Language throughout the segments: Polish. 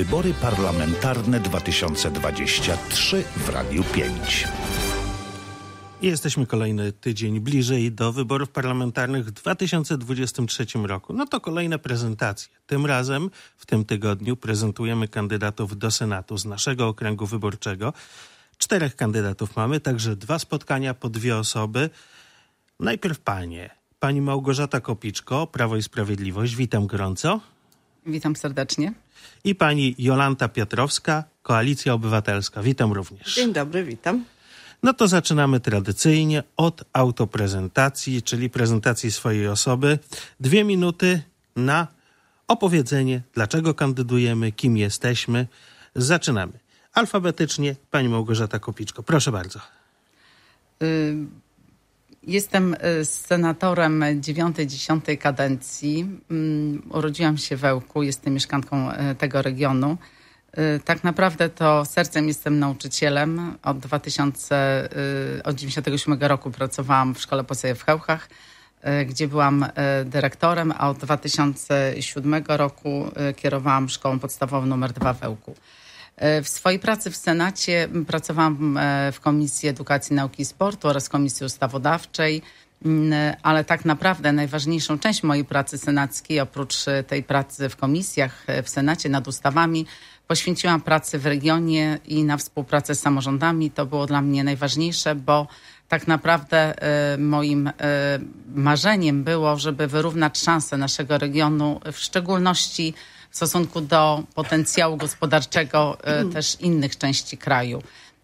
Wybory parlamentarne 2023 w Radiu 5. Jesteśmy kolejny tydzień bliżej do wyborów parlamentarnych w 2023 roku. No to kolejne prezentacje. Tym razem w tym tygodniu prezentujemy kandydatów do Senatu z naszego okręgu wyborczego. Czterech kandydatów mamy, także dwa spotkania po dwie osoby. Najpierw panie. Pani Małgorzata Kopiczko, Prawo i Sprawiedliwość. Witam gorąco. Witam serdecznie i pani Jolanta Piotrowska, Koalicja Obywatelska. Witam również. Dzień dobry, witam. No to zaczynamy tradycyjnie od autoprezentacji, czyli prezentacji swojej osoby. Dwie minuty na opowiedzenie, dlaczego kandydujemy, kim jesteśmy. Zaczynamy. Alfabetycznie pani Małgorzata Kopiczko. Proszę bardzo. Y Jestem y, senatorem 9-10 kadencji. Mm, urodziłam się w Ełku, jestem mieszkanką y, tego regionu. Y, tak naprawdę to sercem jestem nauczycielem. Od 1997 roku pracowałam w Szkole Poseje w Hełkach, gdzie byłam dyrektorem, a od 2007 roku kierowałam Szkołą Podstawową nr 2 w Ełku. E, w swojej pracy w Senacie pracowałam e, w Komisji Edukacji, Nauki i Sportu oraz Komisji Ustawodawczej, ale tak naprawdę najważniejszą część mojej pracy senackiej, oprócz e, tej pracy w komisjach, w Senacie nad ustawami, poświęciłam pracy w regionie i na współpracę z samorządami. To było dla mnie najważniejsze, bo tak naprawdę moim marzeniem było, żeby wyrównać szanse naszego regionu, w szczególności w stosunku do potencjału gospodarczego e, też innych części kraju.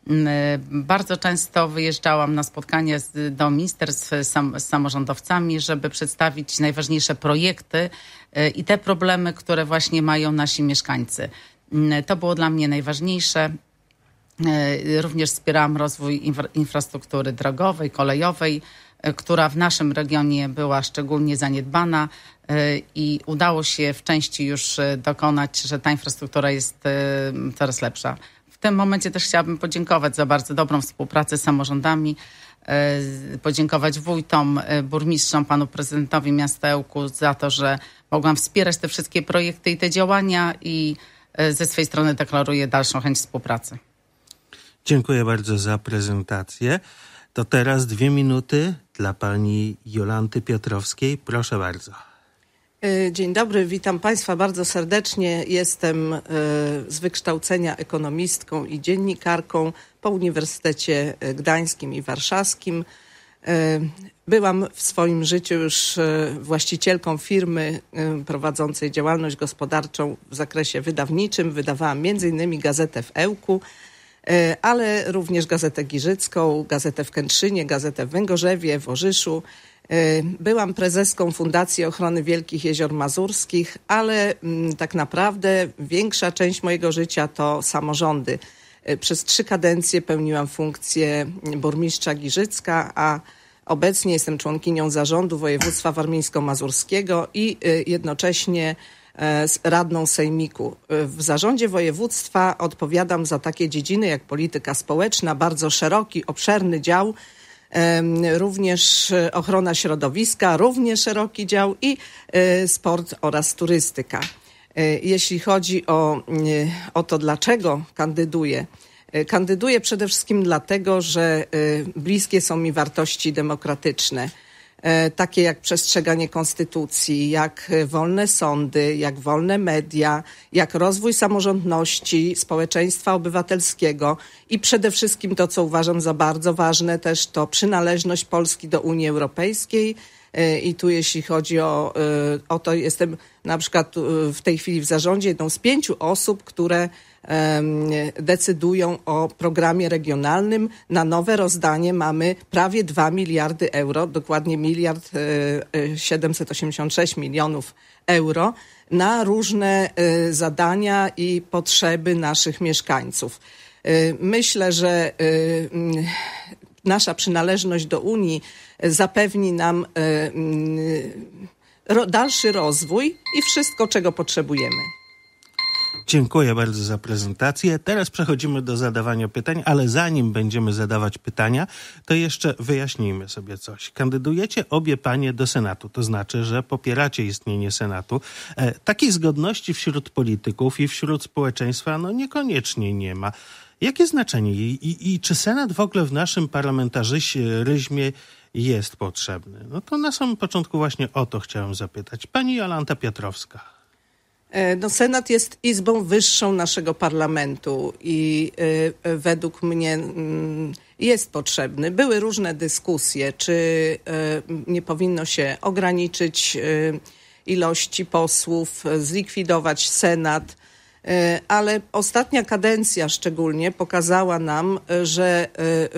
Mm, e, bardzo często wyjeżdżałam na spotkanie do ministerstw e, z samorządowcami, żeby przedstawić najważniejsze projekty i te problemy, które właśnie mają nasi mieszkańcy. Mm, to było dla mnie najważniejsze. Również wspierałam rozwój infrastruktury drogowej, kolejowej, która w naszym regionie była szczególnie zaniedbana. E, i udało się w części już e, dokonać, że ta infrastruktura jest e, coraz lepsza. W tym momencie też chciałabym podziękować za bardzo dobrą współpracę z samorządami, podziękować wójtom, burmistrzom, panu prezydentowi miasta Ełku za to, że mogłam wspierać te wszystkie projekty i te działania i ze swojej strony deklaruję dalszą chęć współpracy. Dziękuję bardzo za prezentację. To teraz dwie minuty dla pani Jolanty Piotrowskiej. Proszę bardzo. E, dzień dobry, witam Państwa bardzo serdecznie. Jestem e, z wykształcenia ekonomistką i dziennikarką po Uniwersytecie Gdańskim i Warszawskim. E, byłam w swoim życiu już właścicielką firmy prowadzącej działalność gospodarczą w zakresie wydawniczym. Wydawałam m.in. gazetę w Ełku, ale również gazetę Giżycką, gazetę w Kętrzynie, gazetę w Węgorzewie, w Orzyszu. Y, byłam prezeską Fundacji Ochrony Wielkich Jezior Mazurskich, ale mm, tak naprawdę większa część mojego życia to samorządy. Y, przez trzy kadencje pełniłam funkcję mm, burmistrza Giżycka, a obecnie jestem członkinią zarządu województwa warmińsko-mazurskiego i y, jednocześnie e, radną sejmiku. W zarządzie województwa odpowiadam za takie dziedziny jak polityka społeczna, bardzo szeroki, obszerny dział, również e, ochrona środowiska, równie szeroki dział i e, sport oraz turystyka. E, jeśli chodzi o, o to, dlaczego kandyduję, kandyduję przede wszystkim dlatego, że bliskie są mi wartości demokratyczne E, takie jak przestrzeganie konstytucji, jak e, wolne sądy, jak wolne media, jak rozwój samorządności, społeczeństwa obywatelskiego i przede wszystkim to, co uważam za bardzo ważne też, to przynależność Polski do Unii Europejskiej, E, I tu jeśli chodzi o, e, o to, jestem na przykład e, w tej chwili w zarządzie jedną z pięciu osób, które decydują o programie regionalnym. Na nowe rozdanie mamy prawie 2 miliardy euro, dokładnie miliard 786 milionów euro na różne zadania i potrzeby naszych mieszkańców. Myślę, że nasza przynależność do Unii e, zapewni nam e, mm, dalszy rozwój i wszystko, czego potrzebujemy. Dziękuję bardzo za prezentację. Teraz przechodzimy do zadawania pytań, ale zanim będziemy zadawać pytania, to jeszcze wyjaśnijmy sobie coś. Kandydujecie obie panie do Senatu, to znaczy, że popieracie istnienie Senatu. E, takiej zgodności wśród polityków i wśród społeczeństwa no, niekoniecznie nie ma. Jakie znaczenie i, i, i czy Senat w ogóle w naszym parlamentarzyzmie jest potrzebny? No to na samym początku właśnie o to chciałem zapytać. Pani Jolanta Piotrowska. E, no, Senat jest izbą wyższą naszego parlamentu i e, według mnie mm, jest potrzebny. Były różne dyskusje, czy e, nie powinno się ograniczyć ilości posłów, zlikwidować Senat. E, ale ostatnia kadencja szczególnie pokazała nam, e, że e,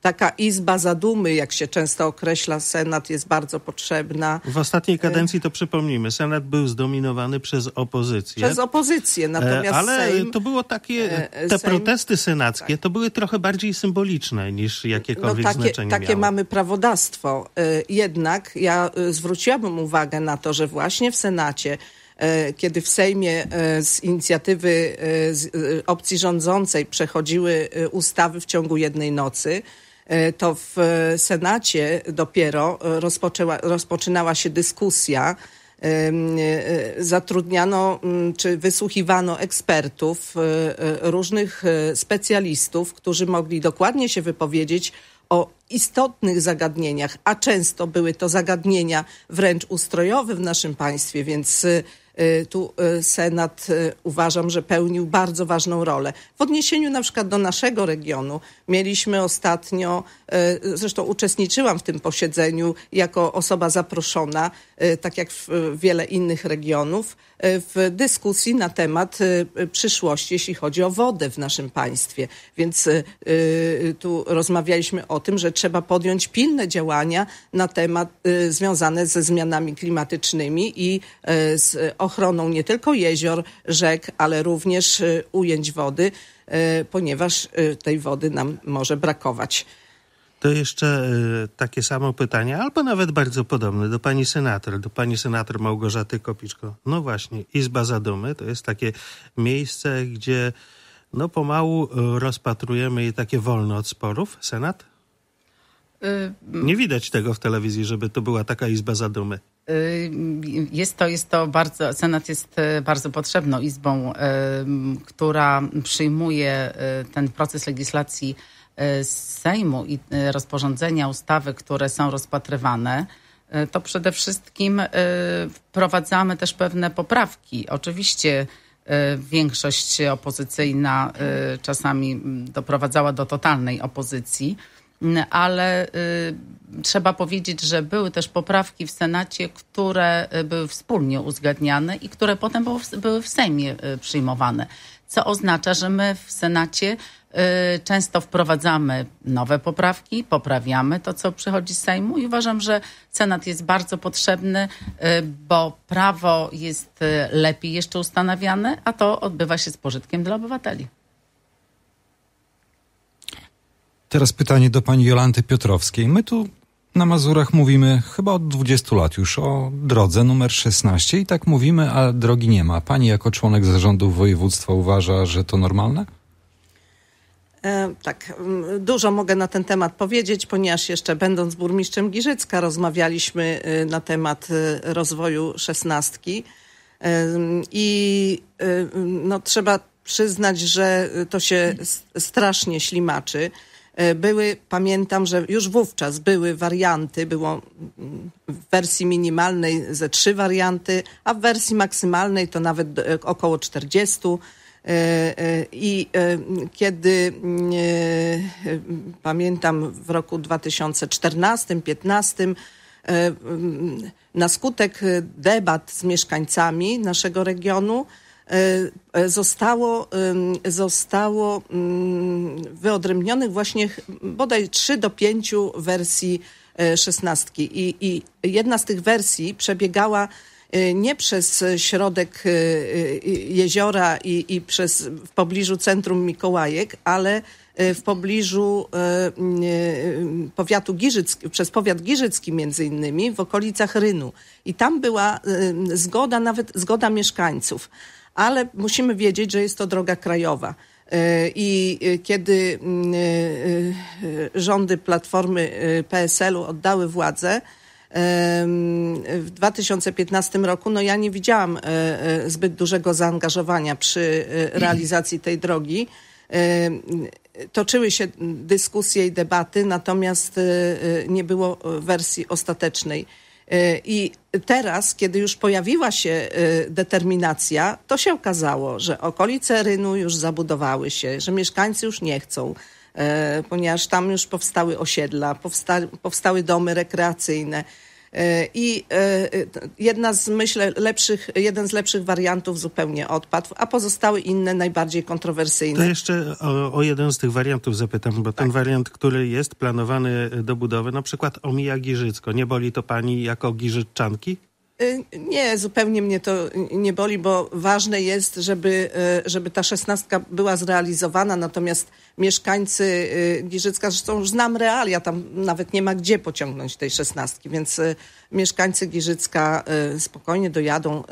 taka izba zadumy, jak się często określa, Senat jest bardzo potrzebna. W ostatniej kadencji to przypomnijmy, Senat był zdominowany przez opozycję. Przez opozycję, natomiast Ale Sejm, to było takie, te Sejm, protesty senackie tak. to były trochę bardziej symboliczne niż jakiekolwiek no, takie, znaczenie Takie miało. mamy prawodawstwo. Jednak ja zwróciłabym uwagę na to, że właśnie w Senacie E, kiedy w Sejmie e, z inicjatywy e, z opcji rządzącej przechodziły ustawy w ciągu jednej nocy, to w Senacie dopiero rozpoczęła, rozpoczynała się dyskusja. Zatrudniano czy wysłuchiwano ekspertów, różnych specjalistów, którzy mogli dokładnie się wypowiedzieć o istotnych zagadnieniach, a często były to zagadnienia wręcz ustrojowe w naszym państwie, więc Y, tu y, Senat y, uważam, że pełnił bardzo ważną rolę. W odniesieniu na przykład do naszego regionu mieliśmy ostatnio, zresztą uczestniczyłam w tym posiedzeniu jako osoba zaproszona, tak jak w wiele innych regionów, w dyskusji na temat przyszłości, jeśli chodzi o wodę w naszym państwie. Więc tu rozmawialiśmy o tym, że trzeba podjąć pilne działania na temat związane ze zmianami klimatycznymi i z ochroną ochroną nie tylko jezior, rzek, ale również y, ujęć wody, y, ponieważ y, tej wody nam może brakować. To jeszcze takie samo pytanie, albo nawet bardzo podobne do pani senator, do pani senator Małgorzaty Kopiczko. No właśnie, Izba Zadumy to jest takie miejsce, gdzie no pomału rozpatrujemy je takie wolne od sporów. Senat? Nie widać tego w telewizji, żeby to była taka Izba Zadumy. Y, jest to, jest to bardzo, Senat jest y, bardzo potrzebną izbą, y, która przyjmuje ten proces legislacji z Sejmu i rozporządzenia, ustawy, które są rozpatrywane to przede wszystkim wprowadzamy też pewne poprawki. Oczywiście większość opozycyjna czasami mm, doprowadzała do totalnej opozycji ale y, trzeba powiedzieć, że były też poprawki w Senacie, które y, były wspólnie uzgadniane i które potem były w Sejmie y, przyjmowane. Co oznacza, że my w Senacie często wprowadzamy nowe poprawki, poprawiamy to, co przychodzi z Sejmu i uważam, że Senat jest bardzo potrzebny, bo prawo jest lepiej jeszcze ustanawiane, a to odbywa się z pożytkiem dla obywateli. Teraz pytanie do pani Jolanty Piotrowskiej. My tu na Mazurach mówimy chyba od 20 lat już o drodze numer 16 i tak mówimy, a drogi nie ma. Pani jako członek zarządu województwa uważa, że to normalne? E, tak, dużo mogę na ten temat powiedzieć, ponieważ jeszcze będąc burmistrzem Giżycka rozmawialiśmy e, na temat e, rozwoju szesnastki e, i no, trzeba przyznać, że to się strasznie ślimaczy. E, były, pamiętam, że już wówczas były warianty, było mm, w wersji minimalnej ze trzy warianty, a w wersji maksymalnej to nawet e, około 40. E, I kiedy mm, pamiętam w roku 2014-15 mm, na skutek debat z mieszkańcami naszego regionu E, zostało, e, zostało mm, wyodrębnionych właśnie bodaj 3 do 5 wersji e, szesnastki. I, I jedna z tych wersji przebiegała nie przez środek jeziora i, i przez, w pobliżu centrum Mikołajek, ale w pobliżu powiatu Giżycki, przez powiat Giżycki między innymi, w okolicach Rynu. I tam była zgoda, nawet zgoda mieszkańców ale musimy wiedzieć, że jest to droga krajowa. E, I e, kiedy mm, e, rządy Platformy PSL-u oddały władzę, w 2015 roku, no ja nie widziałam zbyt dużego zaangażowania przy realizacji tej drogi. Toczyły się dyskusje i debaty, natomiast nie było wersji ostatecznej. Y, I teraz, kiedy już pojawiła się y, determinacja, to się okazało, że okolice Rynu już zabudowały się, że mieszkańcy już nie chcą, y, ponieważ tam już powstały osiedla, powsta powstały domy rekreacyjne. I e, jedna z, myślę, lepszych, jeden z lepszych wariantów zupełnie odpadł, a pozostały inne najbardziej kontrowersyjne. To jeszcze o, o jeden z tych wariantów zapytam, bo tak. ten wariant, który jest planowany do budowy, na przykład omija Giżycko. Nie boli to pani jako giżyczanki? Y, nie, zupełnie mnie to nie boli, bo ważne jest, żeby, y, żeby ta szesnastka była zrealizowana, natomiast mieszkańcy y, Giżycka, zresztą już znam realia, tam nawet nie ma gdzie pociągnąć tej szesnastki, więc mieszkańcy Giżycka spokojnie dojadą,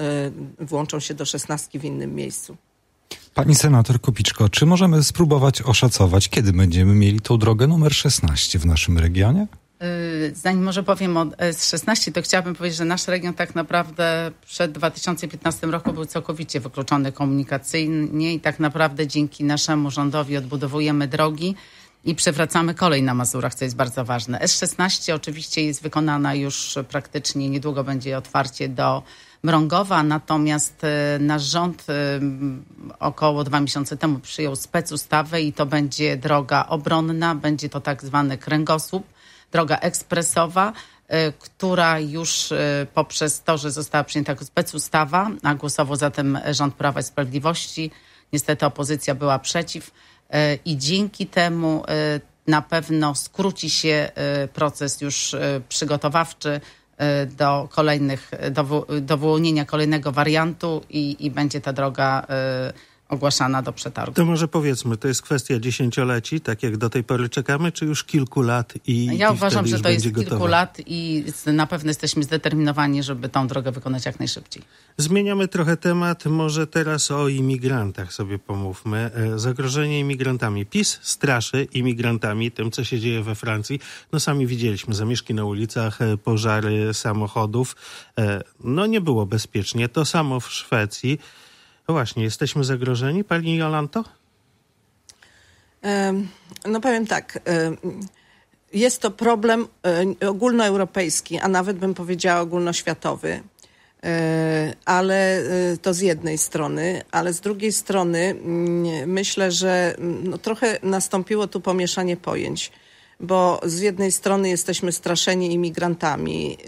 włączą się do szesnastki w innym miejscu. Pani senator Kupiczko, czy możemy spróbować oszacować, kiedy będziemy mieli tą drogę numer 16 w naszym regionie? Y, zanim może powiem o S16, to chciałabym powiedzieć, że nasz region tak naprawdę przed 2015 roku był całkowicie wykluczony komunikacyjnie i tak naprawdę dzięki naszemu rządowi odbudowujemy drogi i przywracamy kolej na Mazurach, co jest bardzo ważne. S16 oczywiście jest wykonana już praktycznie, niedługo będzie otwarcie do Mrągowa, natomiast y, nasz rząd y, około dwa miesiące temu przyjął specustawę i to będzie droga obronna, będzie to tak zwany kręgosłup droga ekspresowa, y, która już y, poprzez to, że została przyjęta jako specustawa, a głosował za tym rząd Prawa i Sprawiedliwości, niestety opozycja była przeciw y, i dzięki temu na pewno skróci się proces już przygotowawczy do kolejnych, do, do wyłonienia kolejnego wariantu i, i będzie ta droga y, ogłaszana do przetargu. To może powiedzmy, to jest kwestia dziesięcioleci, tak jak do tej pory czekamy, czy już kilku lat i Ja i uważam, że to jest kilku lat i na pewno jesteśmy zdeterminowani, żeby tą drogę wykonać jak najszybciej. Zmieniamy trochę temat, może teraz o imigrantach sobie pomówmy. E, zagrożenie imigrantami. PiS straszy imigrantami tym, co się dzieje we Francji. No sami widzieliśmy zamieszki na ulicach, e, pożary samochodów. E, no nie było bezpiecznie. To samo w Szwecji. No właśnie, jesteśmy zagrożeni, pani Jolanto? No powiem tak. Jest to problem e, ogólnoeuropejski, a nawet bym powiedziała ogólnoświatowy. E, ale e, to z jednej strony, ale z drugiej strony mm, myślę, że mm, no trochę nastąpiło tu pomieszanie pojęć, bo z jednej strony jesteśmy straszeni imigrantami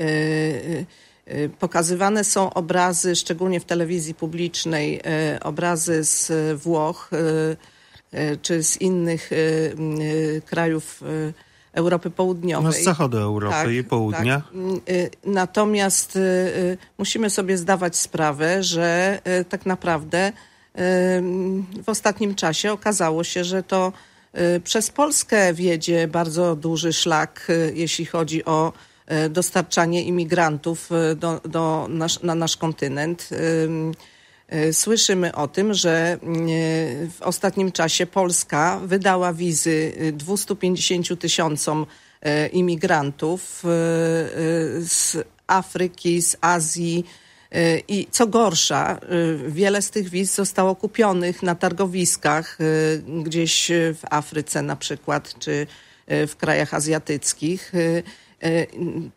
Y, pokazywane są obrazy, szczególnie w telewizji publicznej, y, obrazy z Włoch y, czy z innych krajów Europy Południowej. No z zachodu Europy tak, i południa. Tak. Mm, natomiast musimy sobie zdawać sprawę, że tak naprawdę w ostatnim czasie okazało się, że to przez Polskę wiedzie bardzo duży szlak, jeśli chodzi o E, dostarczanie imigrantów e, do, do nasz, na nasz kontynent. E, słyszymy o tym, że w ostatnim czasie Polska wydała wizy 250 tysiącom imigrantów z Afryki, z Azji. I co gorsza, wiele z tych wiz zostało kupionych na targowiskach gdzieś w Afryce na przykład, czy w krajach azjatyckich. Y,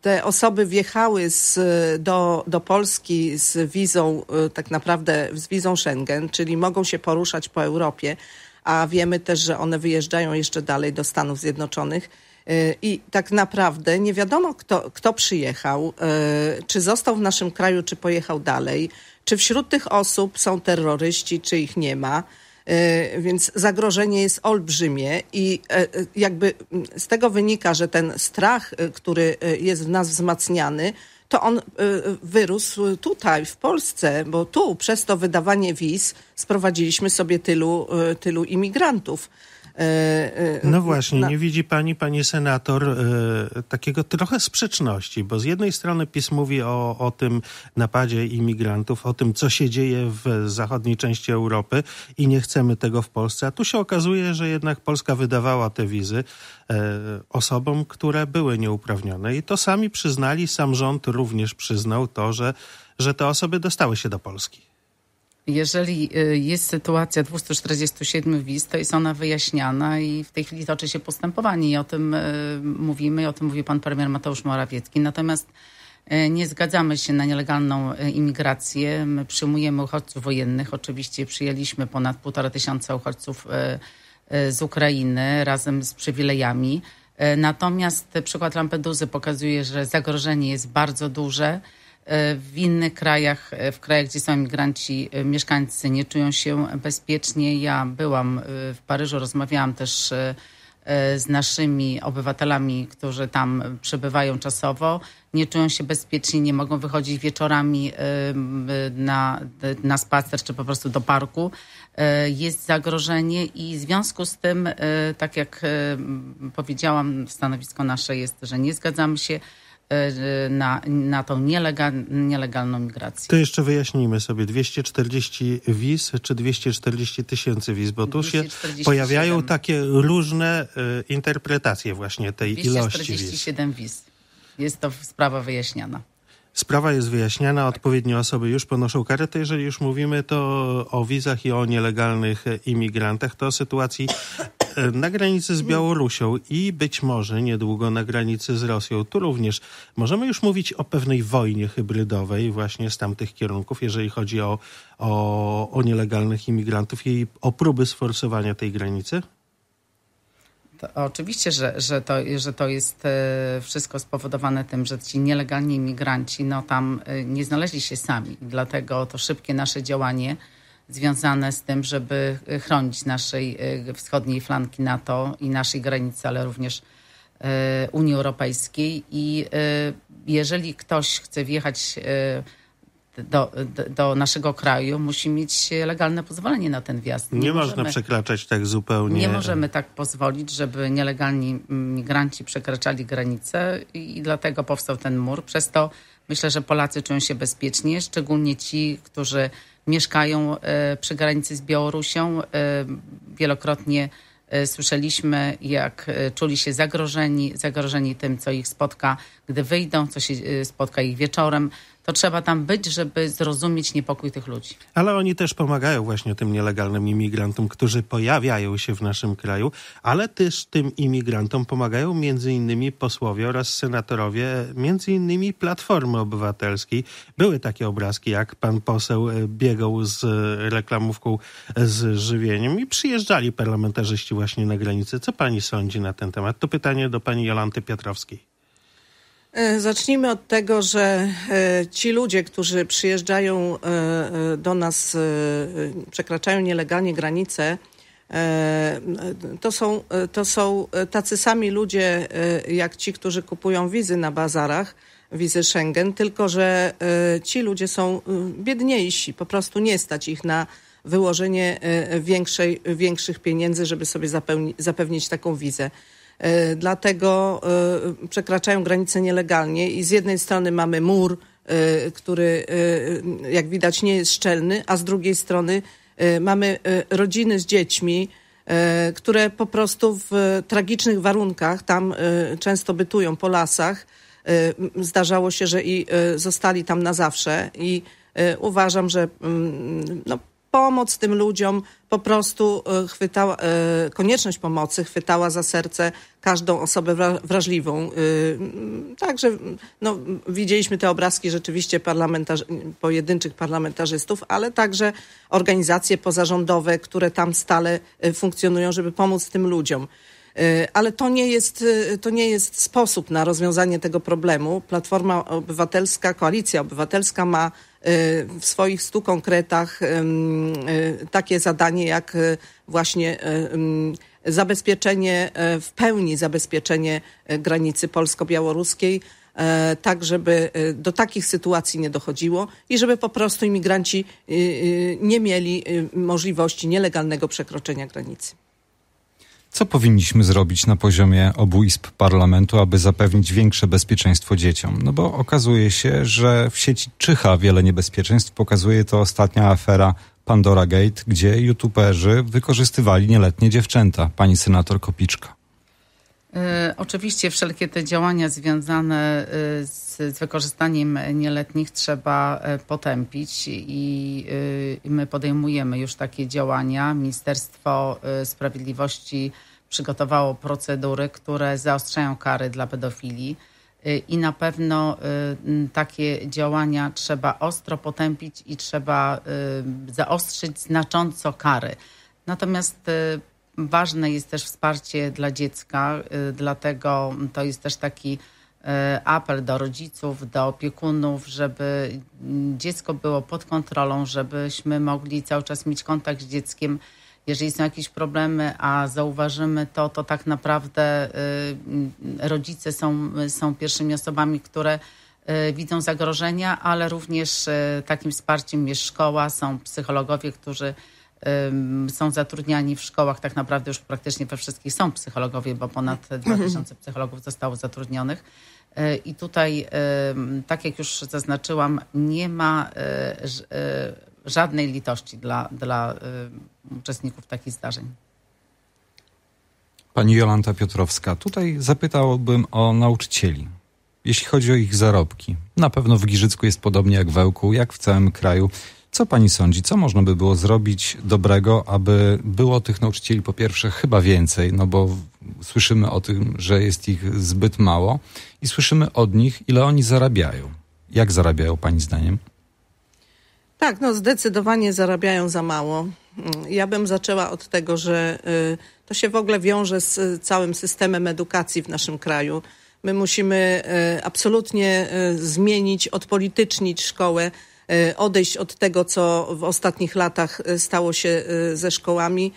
te osoby wjechały z, do, do Polski z wizą, y, tak naprawdę z wizą Schengen, czyli mogą się poruszać po Europie, a wiemy też, że one wyjeżdżają jeszcze dalej do Stanów Zjednoczonych. Y, I tak naprawdę nie wiadomo, kto, kto przyjechał, czy został w naszym kraju, czy pojechał dalej, czy wśród tych osób są terroryści, czy ich nie ma. E, więc zagrożenie jest olbrzymie i e, e, jakby mm, z tego wynika, że ten strach, który jest w nas wzmacniany, to on wyrósł tutaj, w Polsce, bo tu przez to wydawanie wiz sprowadziliśmy sobie tylu, tylu imigrantów. E, e, no właśnie, na... nie widzi pani, panie senator, e, takiego trochę sprzeczności, bo z jednej strony PiS mówi o, o tym napadzie imigrantów, o tym, co się dzieje w zachodniej części Europy i nie chcemy tego w Polsce, a tu się okazuje, że jednak Polska wydawała te wizy osobom, które były nieuprawnione i to sami przyznali, sam rząd również przyznał to, że, że te osoby dostały się do Polski jeżeli y, jest sytuacja 247 wiz, to jest ona wyjaśniana i w tej chwili toczy się postępowanie i o tym y, mówimy, o tym mówi pan premier Mateusz Morawiecki. Natomiast y, nie zgadzamy się na nielegalną imigrację. My przyjmujemy uchodźców wojennych. Oczywiście przyjęliśmy ponad półtora tysiąca uchodźców z Ukrainy razem z przywilejami. Natomiast przykład lampedusy pokazuje, że zagrożenie jest bardzo duże. E, w innych krajach, e, w krajach, gdzie są imigranci, e, mieszkańcy nie czują się bezpiecznie. Ja byłam w Paryżu, rozmawiałam też z naszymi obywatelami, którzy tam przebywają czasowo, nie czują się bezpiecznie, nie mogą wychodzić wieczorami na, na spacer czy po prostu do parku. Jest zagrożenie i w związku z tym, tak jak powiedziałam, stanowisko nasze jest, że nie zgadzamy się E, na, na tą nielegal, nielegalną migrację. To jeszcze wyjaśnijmy sobie 240 wiz czy 240 tysięcy wiz, bo tu się pojawiają takie różne y, interpretacje właśnie tej ilości wiz. 247 wiz. Jest to sprawa wyjaśniana. Sprawa jest wyjaśniana, tak. odpowiednie osoby już ponoszą karę. To jeżeli już mówimy to o wizach i o nielegalnych e, imigrantach, to o sytuacji E, na granicy z Białorusią i być może niedługo na granicy z Rosją. Tu również możemy już mówić o pewnej wojnie hybrydowej właśnie z tamtych kierunków, jeżeli chodzi o, o, o nielegalnych imigrantów i o próby sforsowania tej granicy? oczywiście, że, że, to, że to jest e, wszystko spowodowane tym, że ci nielegalni imigranci no, tam e, nie znaleźli się sami. Dlatego to szybkie nasze działanie związane z tym, żeby e, chronić naszej e, wschodniej flanki NATO i naszej granicy, ale również e, Unii Europejskiej. I jeżeli ktoś chce wjechać do, do, naszego kraju, musi mieć legalne pozwolenie na ten wjazd. Nie, nie można możemy, przekraczać tak zupełnie. Nie możemy tak pozwolić, żeby nielegalni migranci przekraczali granice i, i dlatego powstał ten mur. Przez to myślę, że Polacy czują się bezpiecznie, szczególnie ci, którzy mieszkają e, przy granicy z Białorusią. E, wielokrotnie e, słyszeliśmy, jak czuli się zagrożeni, zagrożeni tym, co ich spotka, gdy wyjdą, co się y, spotka ich wieczorem, to trzeba tam być, żeby zrozumieć niepokój tych ludzi. Ale oni też pomagają właśnie tym nielegalnym imigrantom, którzy pojawiają się w naszym kraju, ale też tym imigrantom pomagają między innymi posłowie oraz senatorowie, między innymi Platformy Obywatelskiej. Były takie obrazki, jak pan poseł e, biegał z reklamówką z żywieniem i przyjeżdżali parlamentarzyści właśnie na granicę. Co pani sądzi na ten temat? To pytanie do pani Jolanty Piotrowskiej. E, zacznijmy od tego, że e, ci ludzie, którzy przyjeżdżają e, do nas, przekraczają nielegalnie granice, to są, to są tacy sami ludzie jak ci, którzy kupują wizy na bazarach, wizy Schengen, tylko że ci ludzie są biedniejsi, po prostu nie stać ich na wyłożenie większej, większych pieniędzy, żeby sobie zapewnić taką wizę. E, dlatego e, przekraczają granice nielegalnie i z jednej strony mamy mur, e, który jak widać nie jest szczelny, a z drugiej strony mamy rodziny z dziećmi, które po prostu w tragicznych warunkach tam często bytują po lasach. Zdarzało się, że i zostali tam na zawsze i uważam, że mm, no, pomoc tym ludziom po prostu e, chwytała, e, konieczność pomocy chwytała za serce każdą osobę wrażliwą. E, także no, widzieliśmy te obrazki rzeczywiście pojedynczych parlamentarzystów, ale także organizacje pozarządowe, które tam stale funkcjonują, żeby pomóc tym ludziom. Ale to nie, jest, to nie jest sposób na rozwiązanie tego problemu. Platforma Obywatelska, Koalicja Obywatelska ma Y, w swoich stu konkretach y, takie zadanie jak y, właśnie zabezpieczenie, w pełni zabezpieczenie granicy polsko-białoruskiej, tak żeby do takich sytuacji nie dochodziło i żeby po prostu imigranci nie mieli możliwości nielegalnego przekroczenia granicy. Co powinniśmy zrobić na poziomie obu izb parlamentu, aby zapewnić większe bezpieczeństwo dzieciom? No bo okazuje się, że w sieci czyha wiele niebezpieczeństw. Pokazuje to ostatnia afera Pandora Gate, gdzie youtuberzy wykorzystywali nieletnie dziewczęta, pani senator Kopiczka. E, oczywiście wszelkie te działania związane e, z, z wykorzystaniem nieletnich trzeba e, potępić i, i my podejmujemy już takie działania. Ministerstwo Sprawiedliwości przygotowało procedury, które zaostrzają kary dla pedofilii i na pewno takie działania trzeba ostro potępić i trzeba zaostrzyć znacząco kary. Natomiast ważne jest też wsparcie dla dziecka, y, dlatego to jest też taki y, apel do rodziców, do opiekunów, żeby mm, dziecko było pod kontrolą, żebyśmy mogli cały czas mieć kontakt z dzieckiem. Jeżeli są jakieś problemy, a zauważymy to, to tak naprawdę y, rodzice są, są pierwszymi osobami, które widzą zagrożenia, ale również takim wsparciem jest szkoła, są psychologowie, którzy są zatrudniani w szkołach, tak naprawdę już praktycznie we wszystkich są psychologowie, bo ponad 2000 psychologów zostało zatrudnionych. Y, I tutaj, tak jak już zaznaczyłam, nie ma y, y, żadnej litości dla, dla uczestników takich zdarzeń. Pani Jolanta Piotrowska, tutaj zapytałbym o nauczycieli, jeśli chodzi o ich zarobki. Na pewno w Giżycku jest podobnie jak w Ełku, jak w całym kraju. Co pani sądzi, co można by było zrobić dobrego, aby było tych nauczycieli po pierwsze chyba więcej, no bo słyszymy o tym, że jest ich zbyt mało i słyszymy od nich, ile oni zarabiają. Jak zarabiają pani zdaniem? Tak, no zdecydowanie zarabiają za mało. Mm, ja bym zaczęła od tego, że y, to się w ogóle wiąże z y, całym systemem edukacji w naszym kraju. My musimy y, absolutnie zmienić, odpolitycznić szkołę E, odejść od tego, co w ostatnich latach e, stało się e, ze szkołami,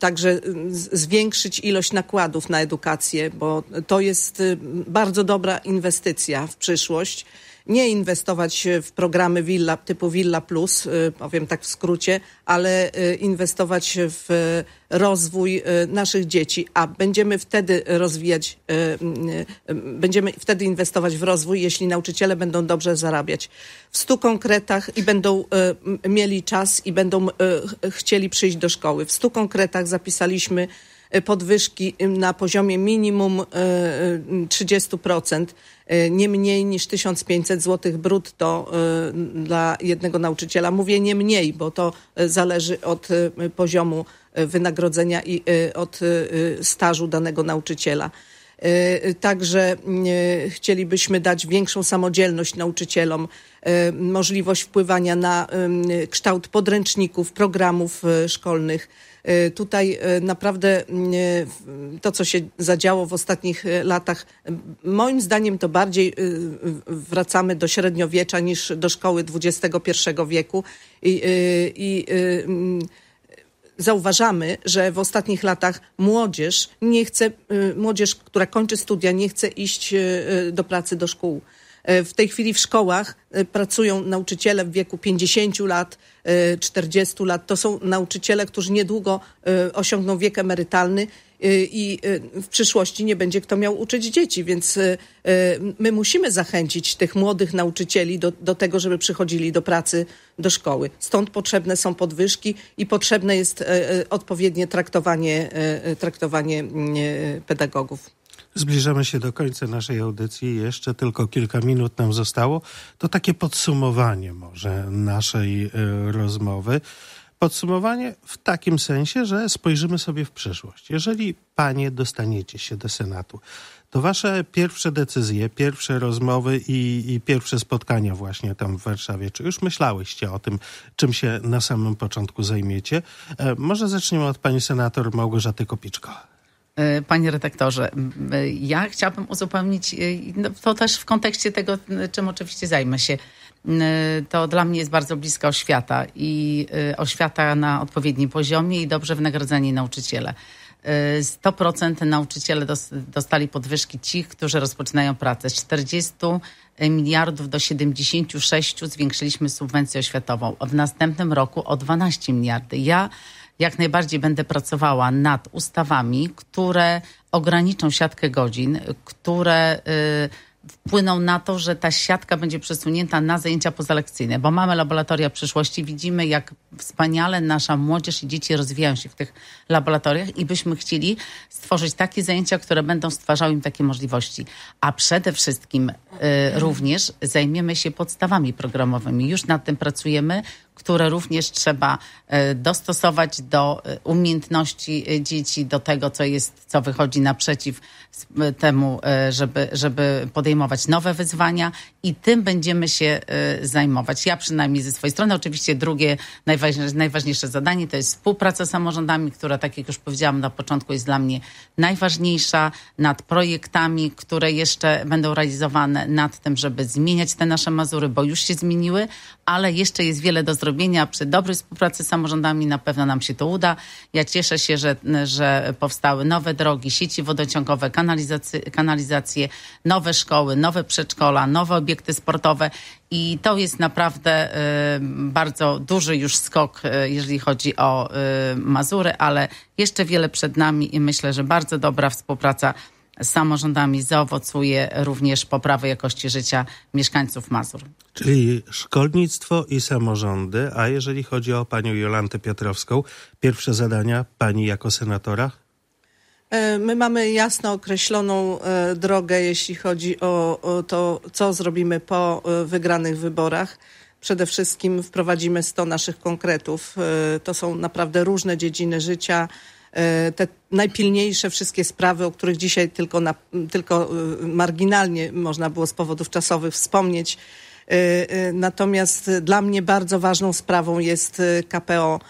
także zwiększyć ilość nakładów na edukację, bo to jest bardzo dobra inwestycja w przyszłość nie inwestować e, w programy Villa typu Villa Plus, e, powiem tak w skrócie, ale e, inwestować w rozwój naszych dzieci, a będziemy wtedy rozwijać, będziemy wtedy inwestować w rozwój, jeśli nauczyciele będą dobrze zarabiać. W stu konkretach i będą mieli czas i będą chcieli przyjść do szkoły. W stu konkretach zapisaliśmy Y, podwyżki y, na poziomie minimum 30%, y, nie mniej niż 1500 zł brutto dla jednego nauczyciela. Mówię nie mniej, bo to zależy od poziomu wynagrodzenia i od stażu danego nauczyciela. Także chcielibyśmy dać większą samodzielność nauczycielom, możliwość wpływania na kształt podręczników, programów szkolnych Y, tutaj y, naprawdę y, to, co się zadziało w ostatnich latach, moim zdaniem to bardziej wracamy do średniowiecza niż do szkoły XXI wieku. I, i mm, zauważamy, że w ostatnich latach młodzież nie chce, młodzież, która kończy studia, nie chce iść do pracy, do szkół. E, w tej chwili w szkołach e, pracują nauczyciele w wieku 50 lat, 40 e, lat. To są nauczyciele, którzy niedługo osiągną wiek emerytalny i w przyszłości nie będzie kto miał uczyć dzieci, więc my musimy zachęcić tych młodych nauczycieli do, do tego, żeby przychodzili do pracy, do szkoły. Stąd potrzebne są podwyżki i potrzebne jest odpowiednie traktowanie, traktowanie mm, pedagogów. Zbliżamy się do końca naszej audycji. Jeszcze tylko kilka minut nam zostało. To takie podsumowanie może naszej e, rozmowy. Podsumowanie w takim sensie, że spojrzymy sobie w przyszłość. Jeżeli panie dostaniecie się do Senatu, to wasze pierwsze decyzje, pierwsze rozmowy i, i, pierwsze spotkania właśnie tam w Warszawie, czy już myślałyście o tym, czym się na samym początku zajmiecie? E, może zaczniemy od pani senator Małgorzaty Kopiczko. E, panie redaktorze, e, ja chciałabym uzupełnić, e, no, to też w kontekście tego, czym oczywiście zajmę się. To dla mnie jest bardzo bliska oświata i oświata na odpowiednim poziomie i dobrze wynagradzani nauczyciele. 100% nauczyciele dostali podwyżki ci, którzy rozpoczynają pracę. Z 40 miliardów do 76 zwiększyliśmy subwencję oświatową. W następnym roku o 12 miliardy. Ja jak najbardziej będę pracowała nad ustawami, które ograniczą siatkę godzin, które y, wpłyną na to, że ta siatka będzie przesunięta na zajęcia pozalekcyjne, bo mamy laboratoria przyszłości, widzimy jak wspaniale nasza młodzież i dzieci rozwijają się w tych laboratoriach i byśmy chcieli stworzyć takie zajęcia, które będą stwarzały im takie możliwości. A przede wszystkim y, również zajmiemy się podstawami programowymi. Już nad tym pracujemy, które również trzeba e, dostosować do e, umiejętności e, dzieci, do tego, co jest, co wychodzi naprzeciw temu, żeby, żeby podejmować nowe wyzwania i tym będziemy się zajmować. Ja przynajmniej ze swojej strony. Oczywiście drugie najważniejsze, najważniejsze zadanie to jest współpraca z samorządami, która, tak jak już powiedziałam na początku, jest dla mnie najważniejsza nad projektami, które jeszcze będą realizowane, nad tym, żeby zmieniać te nasze Mazury, bo już się zmieniły, ale jeszcze jest wiele do zrobienia zrobienia. Przy dobrej współpracy z samorządami na pewno nam się to uda. Ja cieszę się, że, że powstały nowe drogi, sieci wodociągowe, kanalizacje, kanalizacje, nowe szkoły, nowe przedszkola, nowe obiekty sportowe. I to jest naprawdę y, bardzo duży już skok, y, jeżeli chodzi o y, Mazury, ale jeszcze wiele przed nami i myślę, że bardzo dobra współpraca z samorządami zaowocuje również poprawę jakości życia mieszkańców Mazur. Czyli szkolnictwo i samorządy, a jeżeli chodzi o panią Jolantę Piotrowską, pierwsze zadania pani jako senatora? E, my mamy jasno określoną e, drogę, jeśli chodzi o to, co zrobimy po e, wygranych wyborach. Przede wszystkim wprowadzimy 100 naszych konkretów. To są naprawdę różne dziedziny życia E, te najpilniejsze wszystkie sprawy, o których dzisiaj tylko, na, tylko e, marginalnie można było z powodów czasowych wspomnieć. E, natomiast dla mnie bardzo ważną sprawą jest KPO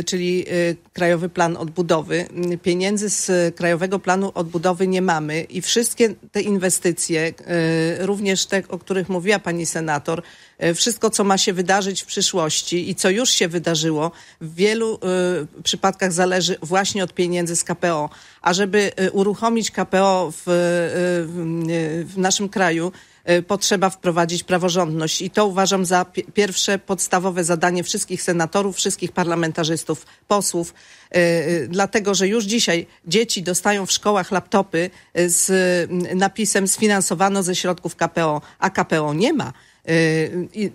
Y, czyli y, Krajowy Plan Odbudowy. Mm, pieniędzy z Krajowego Planu Odbudowy nie mamy i wszystkie te inwestycje, y, również te, o których mówiła pani senator, wszystko, co ma się wydarzyć w przyszłości i co już się wydarzyło, w wielu przypadkach zależy właśnie od pieniędzy z KPO. A żeby uruchomić KPO w, w naszym kraju, E, potrzeba wprowadzić praworządność. I to uważam za pierwsze podstawowe zadanie wszystkich senatorów, wszystkich parlamentarzystów, posłów, e, e, dlatego że już dzisiaj dzieci dostają w szkołach laptopy z napisem sfinansowano ze środków KPO, a KPO nie ma. Y,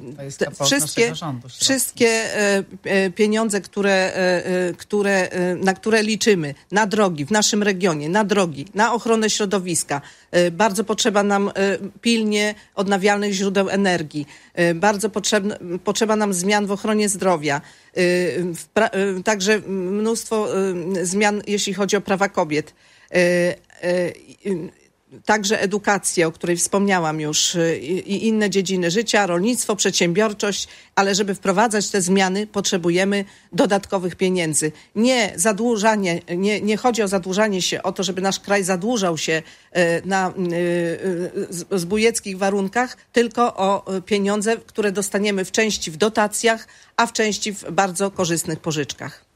wszystkie, rządu, wszystkie e, e, pieniądze, które, e, które, na które liczymy, na drogi w naszym regionie, na drogi, na ochronę środowiska. Bardzo potrzeba nam pilnie odnawialnych źródeł energii. Bardzo potrzebna, potrzeba nam zmian w ochronie zdrowia. Także mnóstwo zmian, jeśli chodzi o prawa kobiet także edukację, o której wspomniałam już, y, i inne dziedziny życia, rolnictwo, przedsiębiorczość, ale żeby wprowadzać te zmiany, potrzebujemy dodatkowych pieniędzy. Nie zadłużanie, nie, nie chodzi o zadłużanie się, o to, żeby nasz kraj zadłużał się y, na y, zbójeckich warunkach, tylko o pieniądze, które dostaniemy w części w dotacjach, a w części w bardzo korzystnych pożyczkach.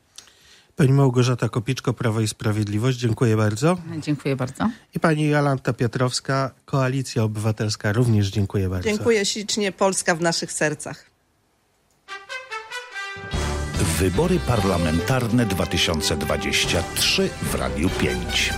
Pani Małgorzata Kopiczko, Prawo i Sprawiedliwość, dziękuję bardzo. Dziękuję bardzo. I pani Jolanta Piotrowska, Koalicja Obywatelska, również dziękuję bardzo. Dziękuję ślicznie, Polska w naszych sercach. Wybory parlamentarne 2023 w Radiu 5.